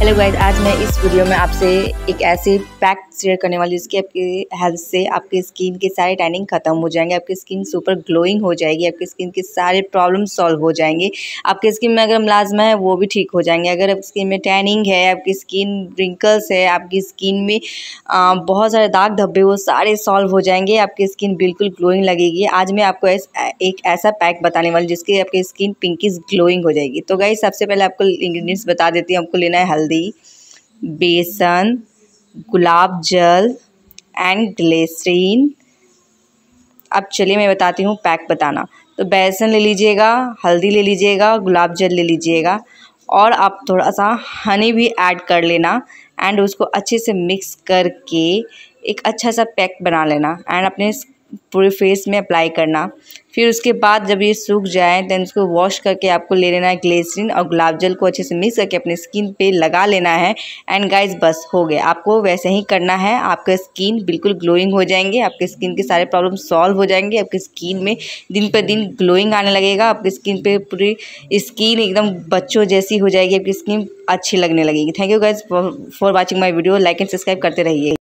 hello guys आज मैं इस वीडियो में आपसे एक ऐसे पैक शेयर करने वाली जिसकी आपकी हेल्थ से आपके स्किन के सारे टैनिंग खत्म हो जाएंगे आपकी स्किन सुपर ग्लोइंग हो जाएगी आपकी स्किन के सारे प्रॉब्लम सॉल्व हो जाएंगे आपके स्किन में अगर मुलाजमा है वो भी ठीक हो जाएंगे अगर आपकी स्किन में टैनिंग है आपकी स्किन रिंकल्स है आपकी स्किन में आ, बहुत सारे दाग धब्बे वो सारे सॉल्व हो जाएंगे आपकी स्किन बिल्कुल ग्लोइंग लगेगी आज मैं आपको एस, एक ऐसा पैक बताने वाली जिसकी आपकी स्किन पिंकिस ग्लोइंग हो जाएगी तो गाइज सबसे पहले आपको इंग्रीडियंट्स बता देती हूँ आपको लेना है हल्दी हल्दी बेसन गुलाब जल एंड ग्लेसरीन अब चलिए मैं बताती हूँ पैक बताना तो बेसन ले लीजिएगा हल्दी ले लीजिएगा गुलाब जल ले लीजिएगा और आप थोड़ा सा हनी भी ऐड कर लेना एंड उसको अच्छे से मिक्स करके एक अच्छा सा पैक बना लेना एंड अपने पूरे फेस में अप्लाई करना फिर उसके बाद जब ये सूख जाए देन उसको वॉश करके आपको ले लेना है ग्लेसरीन और गुलाब जल को अच्छे से मिक्स करके अपने स्किन पे लगा लेना है एंड गाइस बस हो गया आपको वैसे ही करना है आपका स्किन बिल्कुल ग्लोइंग हो जाएंगे आपके स्किन के सारे प्रॉब्लम सॉल्व हो जाएंगे आपकी स्किन में दिन पर दिन ग्लोइंग आने लगेगा आपकी स्किन पर पूरी स्किन एकदम बच्चों जैसी हो जाएगी आपकी स्किन अच्छी लगने लगेगी thank you guys for watching my video like and subscribe करते रहिए